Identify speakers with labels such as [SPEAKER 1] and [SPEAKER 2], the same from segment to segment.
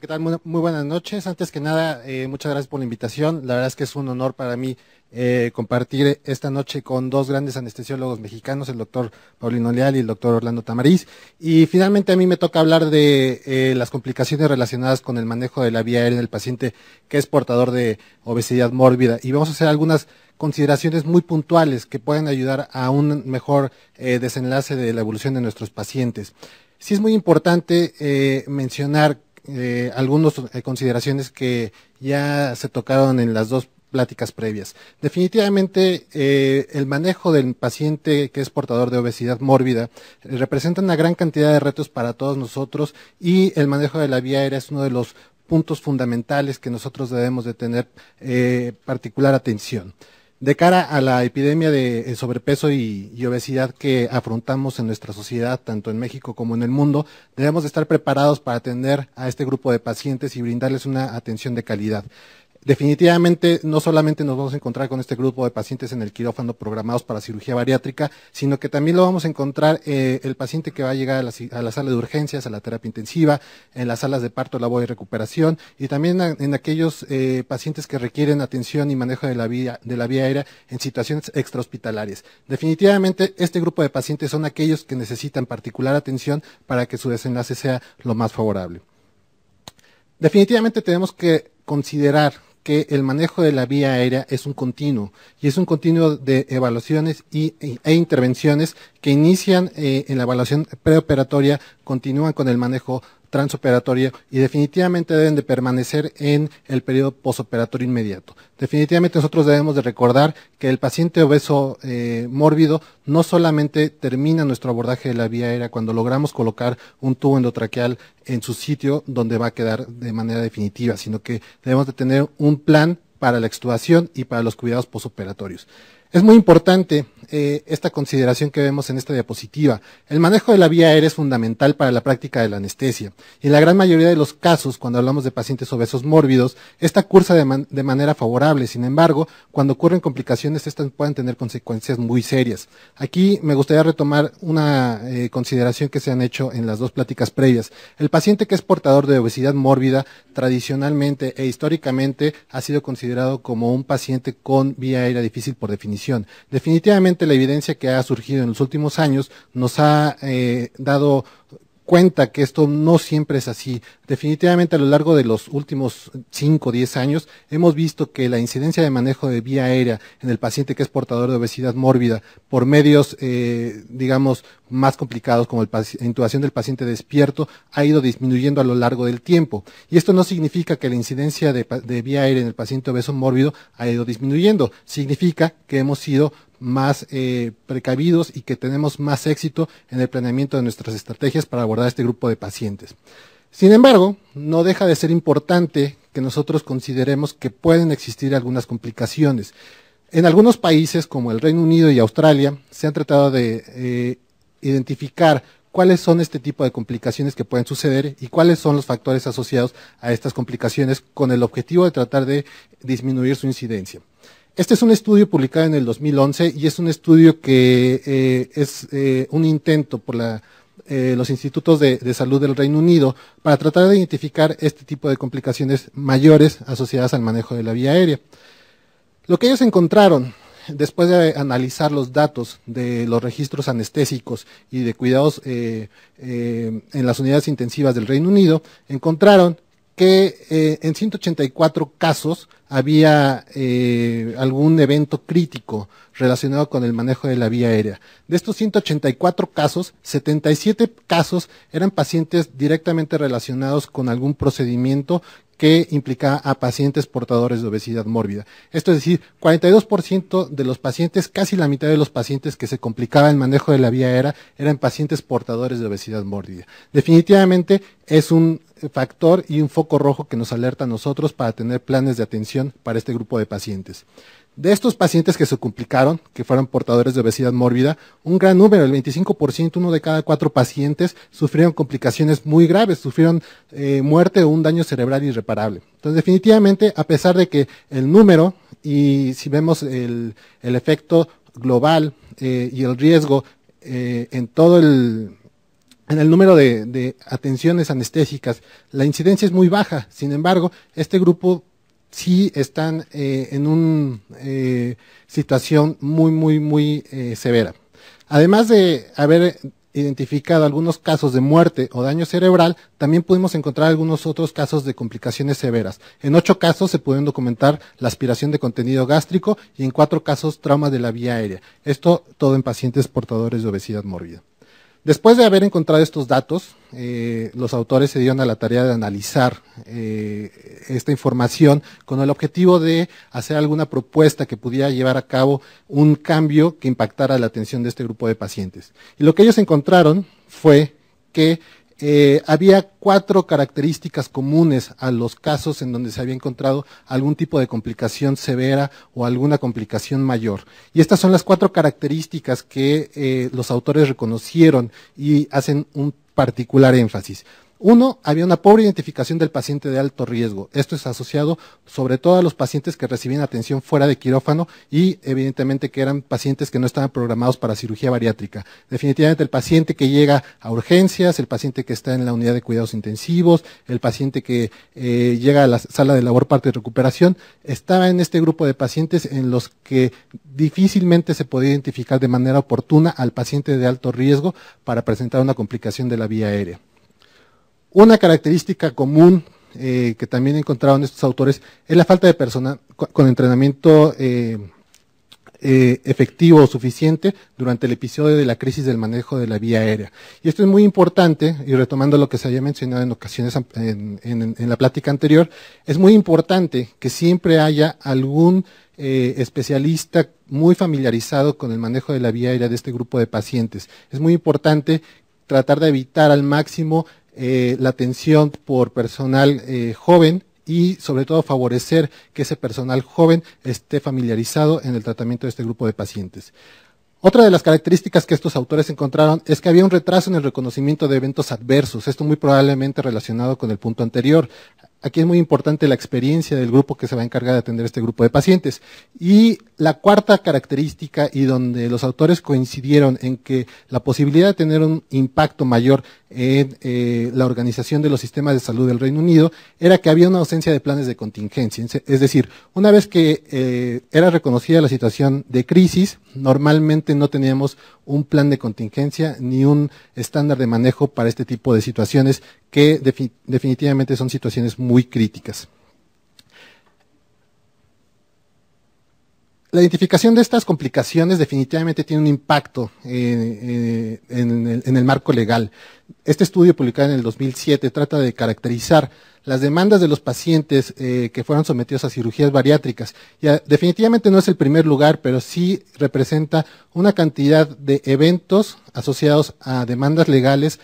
[SPEAKER 1] ¿qué tal? Muy, buenas noches. Antes que nada, eh, muchas gracias por la invitación. La verdad es que es un honor para mí eh, compartir esta noche con dos grandes anestesiólogos mexicanos, el doctor Paulino Leal y el doctor Orlando Tamariz. Y finalmente a mí me toca hablar de eh, las complicaciones relacionadas con el manejo de la vía aérea en el paciente que es portador de obesidad mórbida. Y vamos a hacer algunas consideraciones muy puntuales que pueden ayudar a un mejor desenlace de la evolución de nuestros pacientes. Sí es muy importante mencionar eh, algunas eh, consideraciones que ya se tocaron en las dos pláticas previas. Definitivamente, eh, el manejo del paciente que es portador de obesidad mórbida eh, representa una gran cantidad de retos para todos nosotros y el manejo de la vía aérea es uno de los puntos fundamentales que nosotros debemos de tener particular atención de cara a la epidemia de eh, sobrepeso y, obesidad que afrontamos en nuestra sociedad, tanto en México como en el mundo, debemos estar preparados para atender a este grupo de pacientes y brindarles una atención de calidad. Definitivamente no solamente nos vamos a encontrar con este grupo de pacientes en el quirófano programados para cirugía bariátrica, sino que también lo vamos a encontrar eh, el paciente que va a llegar a la, sala de urgencias, a la terapia intensiva, en las salas de parto, labor y recuperación, y también en aquellos eh, pacientes que requieren atención y manejo de la de la vía aérea en situaciones extrahospitalarias. Definitivamente este grupo de pacientes son aquellos que necesitan particular atención para que su desenlace sea lo más favorable. Definitivamente tenemos que considerar que el manejo de la vía aérea es un continuo y es un continuo de evaluaciones y, e, intervenciones que inician eh, en la evaluación preoperatoria, continúan con el manejo transoperatoria y definitivamente deben de permanecer en el periodo posoperatorio inmediato. Definitivamente nosotros debemos de recordar que el paciente obeso eh, mórbido no solamente termina nuestro abordaje de la vía aérea cuando logramos colocar un tubo endotraqueal en su sitio donde va a quedar de manera definitiva, sino que debemos de tener un plan para la extubación y para los cuidados posoperatorios. Es muy importante eh, esta consideración que vemos en esta diapositiva. El manejo de la vía aérea es fundamental para la práctica de la anestesia. Y en la gran mayoría de los casos, cuando hablamos de pacientes obesos mórbidos, esta cursa de, manera favorable. Sin embargo, cuando ocurren complicaciones, estas pueden tener consecuencias muy serias. Aquí me gustaría retomar una eh, consideración que se han hecho en las dos pláticas previas. El paciente que es portador de obesidad mórbida, tradicionalmente e históricamente, ha sido considerado como un paciente con vía aérea difícil por definición. Definitivamente la evidencia que ha surgido en los últimos años nos ha eh, dado cuenta que esto no siempre es así. Definitivamente a lo largo de los últimos 5 o 10 años hemos visto que la incidencia de manejo de vía aérea en el paciente que es portador de obesidad mórbida por medios, eh, digamos, más complicados como la intubación del paciente despierto ha ido disminuyendo a lo largo del tiempo. Y esto no significa que la incidencia de, de vía aérea en el paciente obeso mórbido ha ido disminuyendo. Significa que hemos ido más eh, precavidos y que tenemos más éxito en el planeamiento de nuestras estrategias para abordar este grupo de pacientes. Sin embargo, no deja de ser importante que nosotros consideremos que pueden existir algunas complicaciones. En algunos países como el Reino Unido y Australia se han tratado de eh, identificar cuáles son este tipo de complicaciones que pueden suceder y cuáles son los factores asociados a estas complicaciones con el objetivo de tratar de disminuir su incidencia. Este es un estudio publicado en el 2011 y es un estudio que eh, es eh, un intento por la, eh, los institutos de, salud del Reino Unido para tratar de identificar este tipo de complicaciones mayores asociadas al manejo de la vía aérea. Lo que ellos encontraron después de analizar los datos de los registros anestésicos y de cuidados en las unidades intensivas del Reino Unido, encontraron que eh, en 184 casos había eh, algún evento crítico relacionado con el manejo de la vía aérea. De estos 184 casos, 77 casos eran pacientes directamente relacionados con algún procedimiento que implica a pacientes portadores de obesidad mórbida. Esto es decir, 42% de los pacientes, casi la mitad de los pacientes que se complicaba el manejo de la vía aérea eran pacientes portadores de obesidad mórbida. Definitivamente es un factor y un foco rojo que nos alerta a nosotros para tener planes de atención para este grupo de pacientes. De estos pacientes que se complicaron, que fueron portadores de obesidad mórbida, un gran número, el 25%, uno de cada cuatro pacientes, sufrieron complicaciones muy graves, sufrieron eh, muerte o un daño cerebral irreparable. Entonces, definitivamente, a pesar de que el número y si vemos el, efecto global eh, y el riesgo eh, en todo el, en el número de atenciones anestésicas, la incidencia es muy baja. Sin embargo, este grupo sí están eh, en una eh, situación muy, muy, muy eh, severa. Además de haber identificado algunos casos de muerte o daño cerebral, también pudimos encontrar algunos otros casos de complicaciones severas. En ocho casos se pueden documentar la aspiración de contenido gástrico y en cuatro casos trauma de la vía aérea. Esto todo en pacientes portadores de obesidad mórbida. Después de haber encontrado estos datos, eh, los autores se dieron a la tarea de analizar eh, esta información con el objetivo de hacer alguna propuesta que pudiera llevar a cabo un cambio que impactara la atención de este grupo de pacientes. Y lo que ellos encontraron fue que eh, había cuatro características comunes a los casos en donde se había encontrado algún tipo de complicación severa o alguna complicación mayor. Y estas son las cuatro características que eh, los autores reconocieron y hacen un particular énfasis. Uno, había una pobre identificación del paciente de alto riesgo. Esto es asociado sobre todo a los pacientes que recibían atención fuera de quirófano y evidentemente que eran pacientes que no estaban programados para cirugía bariátrica. Definitivamente el paciente que llega a urgencias, el paciente que está en la unidad de cuidados intensivos, el paciente que eh, llega a la sala de labor parte de recuperación, estaba en este grupo de pacientes en los que difícilmente se podía identificar de manera oportuna al paciente de alto riesgo para presentar una complicación de la vía aérea. Una característica común eh, que también encontraron estos autores es la falta de persona con entrenamiento eh, eh, efectivo o suficiente durante el episodio de la crisis del manejo de la vía aérea. Y esto es muy importante, y retomando lo que se había mencionado en ocasiones en, la plática anterior, es muy importante que siempre haya algún especialista muy familiarizado con el manejo de la vía aérea de este grupo de pacientes. Es muy importante tratar de evitar al máximo eh, la atención por personal eh, joven y sobre todo favorecer que ese personal joven esté familiarizado en el tratamiento de este grupo de pacientes. Otra de las características que estos autores encontraron es que había un retraso en el reconocimiento de eventos adversos, esto muy probablemente relacionado con el punto anterior. Aquí es muy importante la experiencia del grupo que se va a encargar de atender este grupo de pacientes. Y la cuarta característica y donde los autores coincidieron en que la posibilidad de tener un impacto mayor en eh, la organización de los sistemas de salud del Reino Unido era que había una ausencia de planes de contingencia. Es decir, una vez que eh, era reconocida la situación de crisis, normalmente no teníamos un plan de contingencia ni un estándar de manejo para este tipo de situaciones que definitivamente son situaciones muy críticas. La identificación de estas complicaciones definitivamente tiene un impacto eh, eh, en, el, marco legal. Este estudio publicado en el 2007 trata de caracterizar las demandas de los pacientes eh, que fueron sometidos a cirugías bariátricas. Ya, definitivamente no es el primer lugar, pero sí representa una cantidad de eventos asociados a demandas legales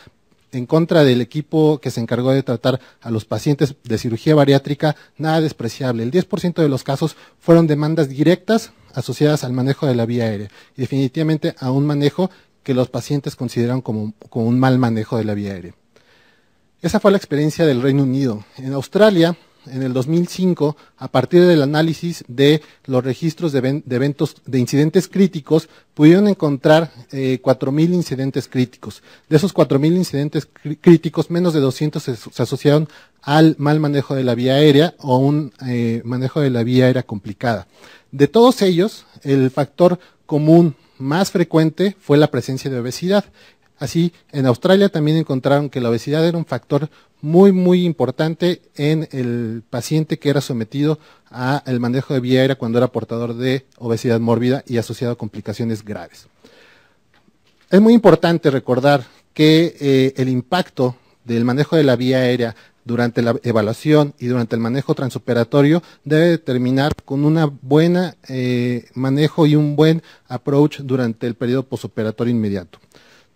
[SPEAKER 1] en contra del equipo que se encargó de tratar a los pacientes de cirugía bariátrica, nada despreciable. El 10% de los casos fueron demandas directas asociadas al manejo de la vía aérea y definitivamente a un manejo que los pacientes consideran como, un mal manejo de la vía aérea. Esa fue la experiencia del Reino Unido. En Australia, en el 2005 a partir del análisis de los registros de, eventos de incidentes críticos pudieron encontrar 4.000 eh, incidentes críticos. De esos 4.000 incidentes críticos, menos de 200 se, asociaron al mal manejo de la vía aérea o un eh, manejo de la vía aérea complicada. De todos ellos, el factor común más frecuente fue la presencia de obesidad. Así, en Australia también encontraron que la obesidad era un factor muy, muy importante en el paciente que era sometido al manejo de vía aérea cuando era portador de obesidad mórbida y asociado a complicaciones graves. Es muy importante recordar que eh, el impacto del manejo de la vía aérea durante la evaluación y durante el manejo transoperatorio debe terminar con un buen eh, manejo y un buen approach durante el periodo posoperatorio inmediato.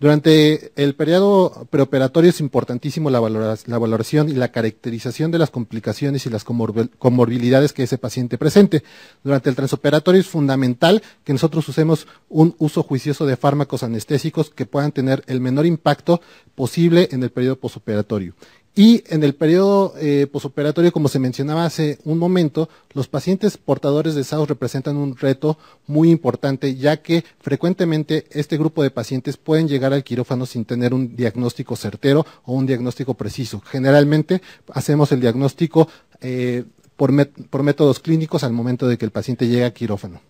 [SPEAKER 1] Durante el periodo preoperatorio es importantísimo la, valoración y la caracterización de las complicaciones y las comorbilidades que ese paciente presente. Durante el transoperatorio es fundamental que nosotros usemos un uso juicioso de fármacos anestésicos que puedan tener el menor impacto posible en el periodo posoperatorio. Y en el periodo eh, posoperatorio, como se mencionaba hace un momento, los pacientes portadores de SAUS representan un reto muy importante, ya que frecuentemente este grupo de pacientes pueden llegar al quirófano sin tener un diagnóstico certero o un diagnóstico preciso. Generalmente hacemos el diagnóstico eh, por, por métodos clínicos al momento de que el paciente llega al quirófano.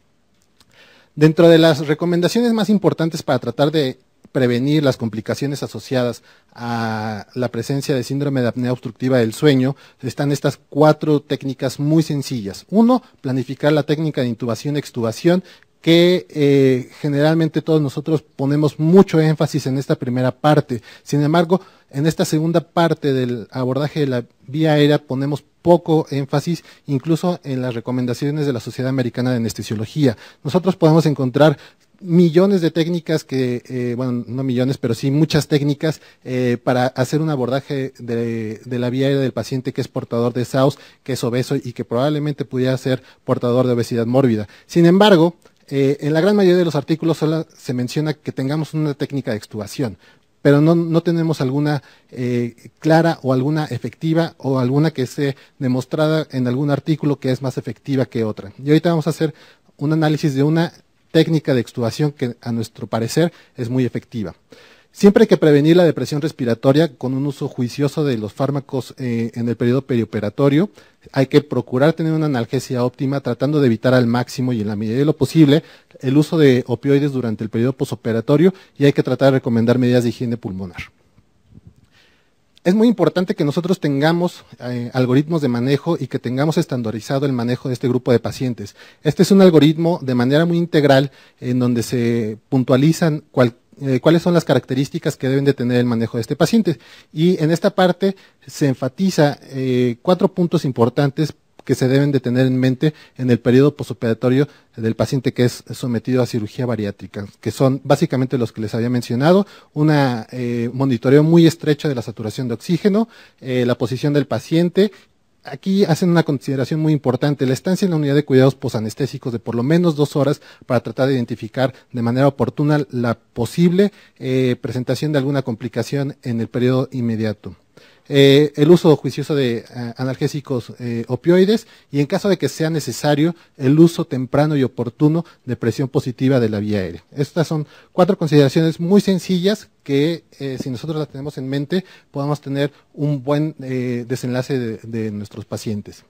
[SPEAKER 1] Dentro de las recomendaciones más importantes para tratar de prevenir las complicaciones asociadas a la presencia de síndrome de apnea obstructiva del sueño, están estas cuatro técnicas muy sencillas. Uno, planificar la técnica de intubación-extubación que eh, generalmente todos nosotros ponemos mucho énfasis en esta primera parte. Sin embargo, en esta segunda parte del abordaje de la vía aérea ponemos poco énfasis incluso en las recomendaciones de la Sociedad Americana de Anestesiología. Nosotros podemos encontrar millones de técnicas que, eh, bueno, no millones, pero sí muchas técnicas eh, para hacer un abordaje de, de, la vía aérea del paciente que es portador de SAUS, que es obeso y que probablemente pudiera ser portador de obesidad mórbida. Sin embargo, eh, en la gran mayoría de los artículos solo se menciona que tengamos una técnica de extubación, pero no, tenemos alguna eh, clara o alguna efectiva o alguna que esté demostrada en algún artículo que es más efectiva que otra. Y ahorita vamos a hacer un análisis de una técnica de extubación que a nuestro parecer es muy efectiva. Siempre hay que prevenir la depresión respiratoria con un uso juicioso de los fármacos eh, en el periodo perioperatorio. Hay que procurar tener una analgesia óptima, tratando de evitar al máximo y en la medida de lo posible el uso de opioides durante el periodo posoperatorio y hay que tratar de recomendar medidas de higiene pulmonar. Es muy importante que nosotros tengamos eh, algoritmos de manejo y que tengamos estandarizado el manejo de este grupo de pacientes. Este es un algoritmo de manera muy integral en donde se puntualizan cualquier eh, cuáles son las características que deben de tener el manejo de este paciente. Y en esta parte se enfatiza eh, cuatro puntos importantes que se deben de tener en mente en el periodo posoperatorio del paciente que es sometido a cirugía bariátrica, que son básicamente los que les había mencionado, un eh, monitoreo muy estrecho de la saturación de oxígeno, la posición del paciente aquí hacen una consideración muy importante, la estancia en la unidad de cuidados posanestésicos de por lo menos dos horas para tratar de identificar de manera oportuna la posible eh, presentación de alguna complicación en el periodo inmediato. Eh, el uso juicioso de eh, analgésicos eh, opioides y en caso de que sea necesario el uso temprano y oportuno de presión positiva de la vía aérea. Estas son cuatro consideraciones muy sencillas que si nosotros las tenemos en mente podamos tener un buen desenlace de, nuestros pacientes.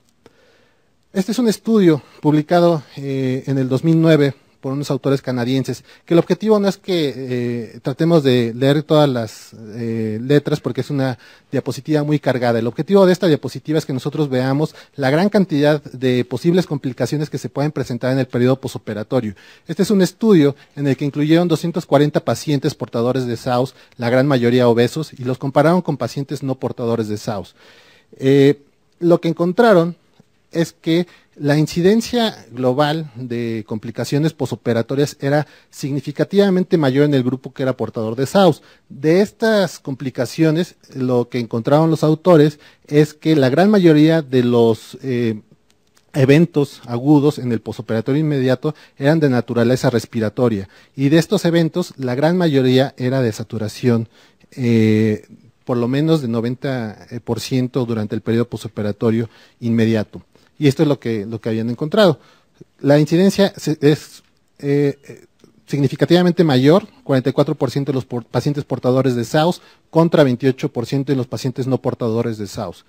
[SPEAKER 1] Este es un estudio publicado en el 2009 por unos autores canadienses, que el objetivo no es que eh, tratemos de leer todas las eh, letras porque es una diapositiva muy cargada. El objetivo de esta diapositiva es que nosotros veamos la gran cantidad de posibles complicaciones que se pueden presentar en el periodo posoperatorio. Este es un estudio en el que incluyeron 240 pacientes portadores de SAUS, la gran mayoría obesos, y los compararon con pacientes no portadores de SAUS. Eh, lo que encontraron es que la incidencia global de complicaciones posoperatorias era significativamente mayor en el grupo que era portador de SAUS. De estas complicaciones, lo que encontraron los autores es que la gran mayoría de los eh, eventos agudos en el posoperatorio inmediato eran de naturaleza respiratoria y de estos eventos la gran mayoría era de saturación. Eh, por lo menos de 90% eh, durante el periodo posoperatorio inmediato. Y esto es lo que, lo que habían encontrado. La incidencia es eh, significativamente mayor, 44% de los pacientes portadores de SAUS contra 28% de los pacientes no portadores de SAUS.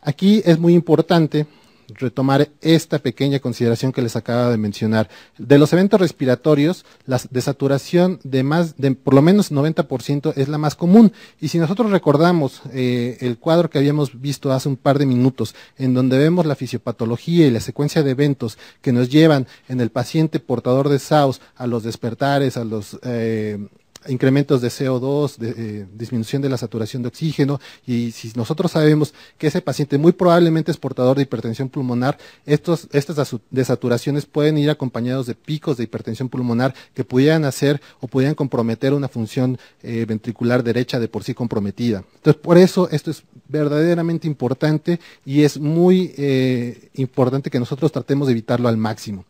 [SPEAKER 1] Aquí es muy importante retomar esta pequeña consideración que les acaba de mencionar. De los eventos respiratorios, la desaturación de más de por lo menos 90% es la más común. Y si nosotros recordamos eh, el cuadro que habíamos visto hace un par de minutos, en donde vemos la fisiopatología y la secuencia de eventos que nos llevan en el paciente portador de SAUS a los despertares, a los eh, incrementos de CO2, eh, disminución de la saturación de oxígeno, y si nosotros sabemos que ese paciente muy probablemente es portador de hipertensión pulmonar, estos, estas desaturaciones pueden ir acompañados de picos de hipertensión pulmonar que pudieran hacer o pudieran comprometer una función eh, ventricular derecha de por sí comprometida. Entonces, por eso esto es verdaderamente importante y es muy eh, importante que nosotros tratemos de evitarlo al máximo.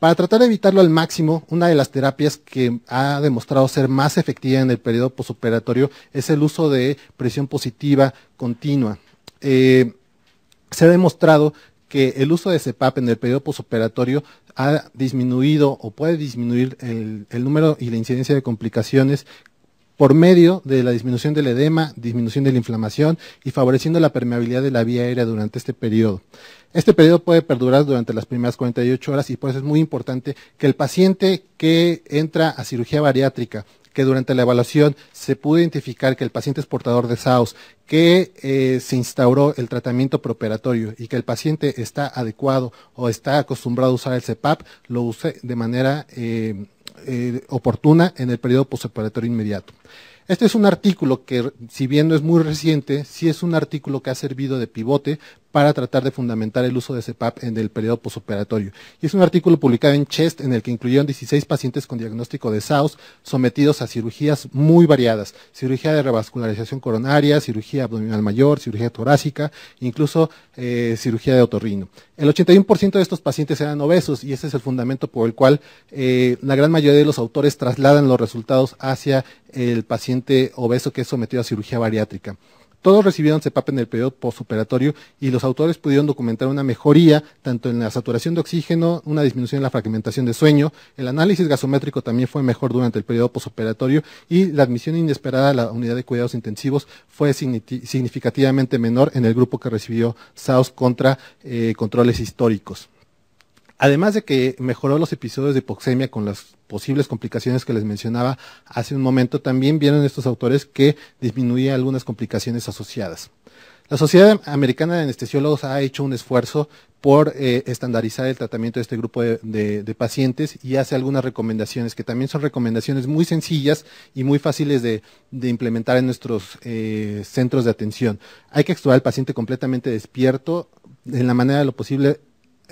[SPEAKER 1] Para tratar de evitarlo al máximo, una de las terapias que ha demostrado ser más efectiva en el periodo posoperatorio es el uso de presión positiva continua. Eh, se ha demostrado que el uso de CEPAP en el periodo posoperatorio ha disminuido o puede disminuir el, el número y la incidencia de complicaciones por medio de la disminución del edema, disminución de la inflamación y favoreciendo la permeabilidad de la vía aérea durante este periodo. Este periodo puede perdurar durante las primeras 48 horas y por eso es muy importante que el paciente que entra a cirugía bariátrica que durante la evaluación se pudo identificar que el paciente es portador de SAOS, que eh, se instauró el tratamiento preoperatorio y que el paciente está adecuado o está acostumbrado a usar el CEPAP, lo use de manera eh, eh, oportuna en el periodo posoperatorio inmediato. Este es un artículo que, si bien no es muy reciente, sí es un artículo que ha servido de pivote para tratar de fundamentar el uso de CEPAP en el periodo posoperatorio. Y es un artículo publicado en Chest en el que incluyeron 16 pacientes con diagnóstico de SAOS sometidos a cirugías muy variadas. Cirugía de revascularización coronaria, cirugía abdominal mayor, cirugía torácica, incluso eh, cirugía de otorrino. El 81% de estos pacientes eran obesos y ese es el fundamento por el cual eh, la gran mayoría de los autores trasladan los resultados hacia el paciente obeso que es sometido a cirugía bariátrica. Todos recibieron CEPAP en el periodo posoperatorio y los autores pudieron documentar una mejoría tanto en la saturación de oxígeno, una disminución en la fragmentación de sueño, el análisis gasométrico también fue mejor durante el periodo posoperatorio y la admisión inesperada a la unidad de cuidados intensivos fue significativamente menor en el grupo que recibió SAOS contra eh, controles históricos. Además de que mejoró los episodios de hipoxemia con las posibles complicaciones que les mencionaba hace un momento, también vieron estos autores que disminuía algunas complicaciones asociadas. La Sociedad Americana de Anestesiólogos ha hecho un esfuerzo por eh, estandarizar el tratamiento de este grupo de, pacientes y hace algunas recomendaciones que también son recomendaciones muy sencillas y muy fáciles de, implementar en nuestros eh, centros de atención. Hay que actuar al paciente completamente despierto, en la manera de lo posible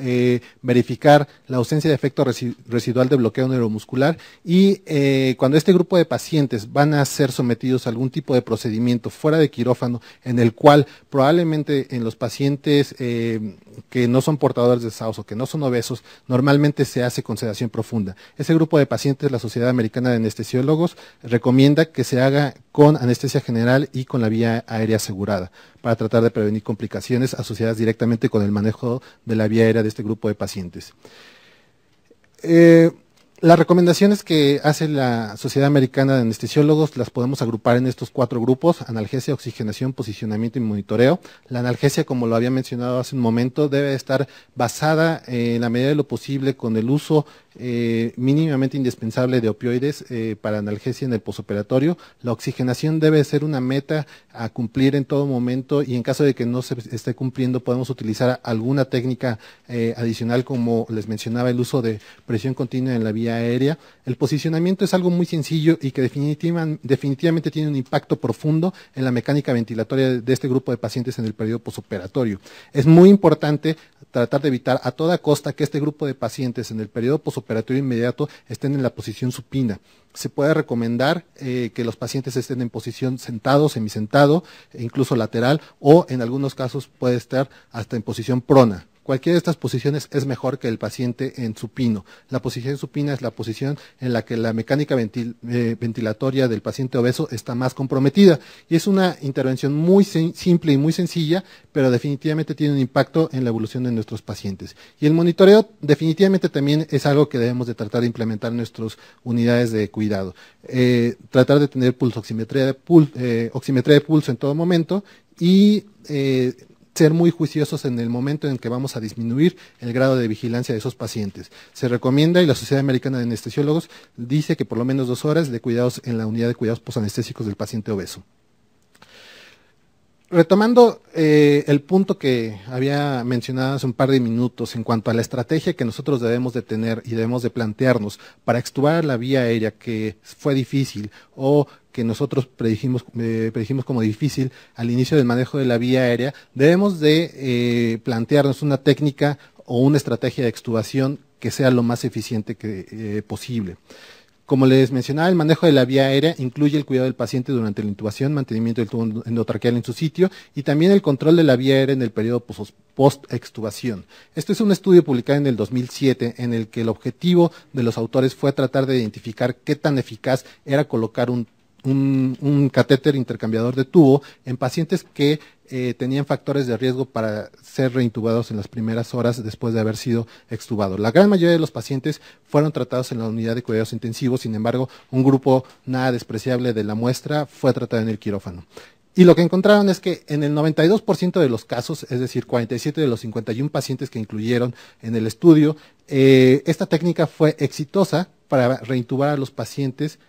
[SPEAKER 1] eh, verificar la ausencia de efecto residual de bloqueo neuromuscular y eh, cuando este grupo de pacientes van a ser sometidos a algún tipo de procedimiento fuera de quirófano en el cual probablemente en los pacientes eh, que no son portadores de SAUS o que no son obesos, normalmente se hace con sedación profunda. Ese grupo de pacientes, la Sociedad Americana de Anestesiólogos, recomienda que se haga con anestesia general y con la vía aérea asegurada para tratar de prevenir complicaciones asociadas directamente con el manejo de la vía aérea de este grupo de pacientes. Eh, las recomendaciones que hace la Sociedad Americana de Anestesiólogos las podemos agrupar en estos cuatro grupos, analgesia, oxigenación, posicionamiento y monitoreo. La analgesia, como lo había mencionado hace un momento, debe estar basada en la medida de lo posible con el uso eh, mínimamente indispensable de opioides eh, para analgesia en el posoperatorio. La oxigenación debe ser una meta a cumplir en todo momento y en caso de que no se esté cumpliendo podemos utilizar alguna técnica eh, adicional como les mencionaba el uso de presión continua en la vía aérea. El posicionamiento es algo muy sencillo y que definitivamente tiene un impacto profundo en la mecánica ventilatoria de este grupo de pacientes en el periodo posoperatorio. Es muy importante tratar de evitar a toda costa que este grupo de pacientes en el periodo posoperatorio inmediato estén en la posición supina. Se puede recomendar eh, que los pacientes estén en posición sentado, semisentado, e incluso lateral, o en algunos casos puede estar hasta en posición prona. Cualquiera de estas posiciones es mejor que el paciente en supino. La posición supina es la posición en la que la mecánica eh, ventilatoria del paciente obeso está más comprometida y es una intervención muy simple y muy sencilla, pero definitivamente tiene un impacto en la evolución de nuestros pacientes. Y el monitoreo definitivamente también es algo que debemos de tratar de implementar en nuestras unidades de cuidado. Eh, tratar de tener pulso, oximetría de, eh, oximetría de pulso en todo momento y ser muy juiciosos en el momento en que vamos a disminuir el grado de vigilancia de esos pacientes. Se recomienda y la Sociedad Americana de Anestesiólogos dice que por lo menos dos horas de cuidados en la unidad de cuidados posanestésicos del paciente obeso retomando eh, el punto que había mencionado hace un par de minutos en cuanto a la estrategia que nosotros debemos de tener y debemos de plantearnos para extubar la vía aérea que fue difícil o que nosotros predijimos, eh, como difícil al inicio del manejo de la vía aérea, debemos de eh, plantearnos una técnica o una estrategia de extubación que sea lo más eficiente que, posible. Como les mencionaba, el manejo de la vía aérea incluye el cuidado del paciente durante la intubación, mantenimiento del tubo endotraqueal en su sitio y también el control de la vía aérea en el periodo post-extubación. Esto es un estudio publicado en el 2007 en el que el objetivo de los autores fue tratar de identificar qué tan eficaz era colocar un un, catéter intercambiador de tubo en pacientes que eh, tenían factores de riesgo para ser reintubados en las primeras horas después de haber sido extubados. La gran mayoría de los pacientes fueron tratados en la unidad de cuidados intensivos, sin embargo, un grupo nada despreciable de la muestra fue tratado en el quirófano. Y lo que encontraron es que en el 92% de los casos, es decir, 47 de los 51 pacientes que incluyeron en el estudio, eh, esta técnica fue exitosa para reintubar a los pacientes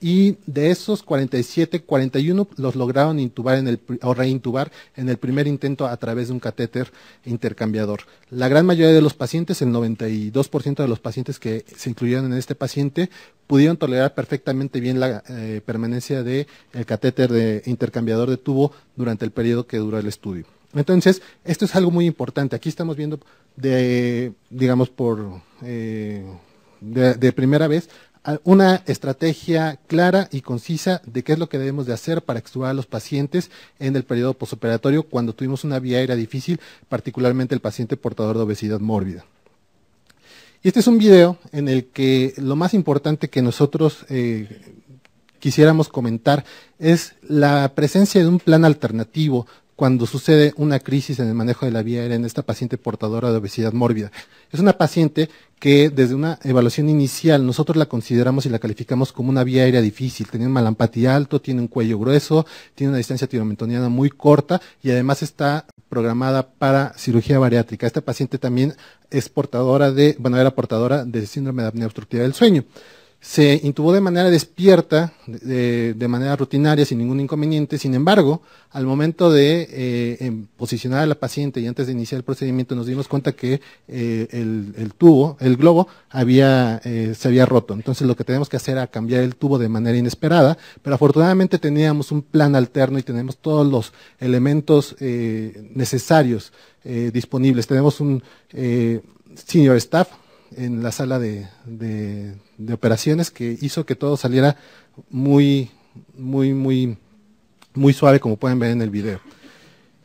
[SPEAKER 1] y de esos 47, 41 los lograron intubar en el, o reintubar en el primer intento a través de un catéter intercambiador. La gran mayoría de los pacientes, el 92% de los pacientes que se incluyeron en este paciente, pudieron tolerar perfectamente bien la eh, permanencia del el catéter de intercambiador de tubo durante el periodo que duró el estudio. Entonces, esto es algo muy importante. Aquí estamos viendo de, digamos, por... Eh, de, primera vez una estrategia clara y concisa de qué es lo que debemos de hacer para actuar a los pacientes en el periodo posoperatorio cuando tuvimos una vía aérea difícil, particularmente el paciente portador de obesidad mórbida. Y este es un video en el que lo más importante que nosotros eh, quisiéramos comentar es la presencia de un plan alternativo cuando sucede una crisis en el manejo de la vía aérea en esta paciente portadora de obesidad mórbida. Es una paciente que desde una evaluación inicial nosotros la consideramos y la calificamos como una vía aérea difícil, tiene un malampati alto, tiene un cuello grueso, tiene una distancia tiromentoniana muy corta y además está programada para cirugía bariátrica. Esta paciente también es portadora de, bueno, era portadora de síndrome de apnea obstructiva del sueño se intubó de manera despierta, de, manera rutinaria, sin ningún inconveniente. Sin embargo, al momento de eh, posicionar a la paciente y antes de iniciar el procedimiento, nos dimos cuenta que eh, el, tubo, el globo, había, eh, se había roto. Entonces, lo que tenemos que hacer era cambiar el tubo de manera inesperada, pero afortunadamente teníamos un plan alterno y tenemos todos los elementos necesarios disponibles. Tenemos un senior staff en la sala de, operaciones que hizo que todo saliera muy, muy, muy, muy suave, como pueden ver en el video.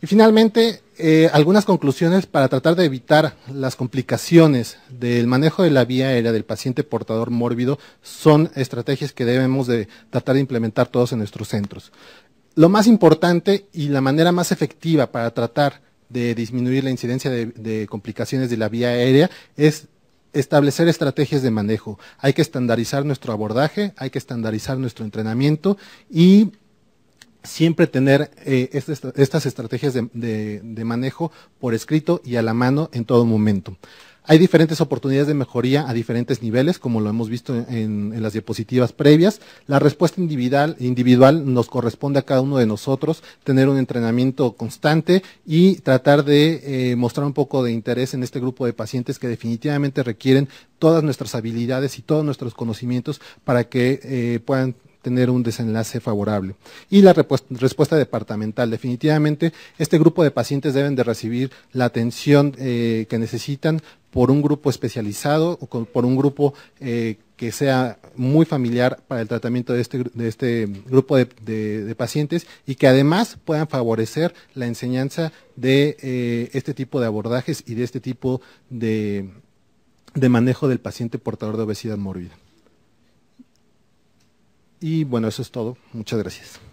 [SPEAKER 1] Y finalmente, eh, algunas conclusiones para tratar de evitar las complicaciones del manejo de la vía aérea del paciente portador mórbido son estrategias que debemos de tratar de implementar todos en nuestros centros. Lo más importante y la manera más efectiva para tratar de disminuir la incidencia de complicaciones de la vía aérea es establecer estrategias de manejo. Hay que estandarizar nuestro abordaje, hay que estandarizar nuestro entrenamiento y siempre tener eh, este estas, estrategias de manejo por escrito y a la mano en todo momento. Hay diferentes oportunidades de mejoría a diferentes niveles, como lo hemos visto en, las diapositivas previas. La respuesta individual, nos corresponde a cada uno de nosotros tener un entrenamiento constante y tratar de eh, mostrar un poco de interés en este grupo de pacientes que definitivamente requieren todas nuestras habilidades y todos nuestros conocimientos para que eh, puedan tener un desenlace favorable. Y la respuesta departamental. Definitivamente, este grupo de pacientes deben de recibir la atención eh, que necesitan por un grupo especializado o por un grupo eh, que sea muy familiar para el tratamiento de este, de este grupo de, pacientes y que además puedan favorecer la enseñanza de eh, este tipo de abordajes y de este tipo de, de manejo del paciente portador de obesidad mórbida. Y bueno, eso es todo. Muchas gracias.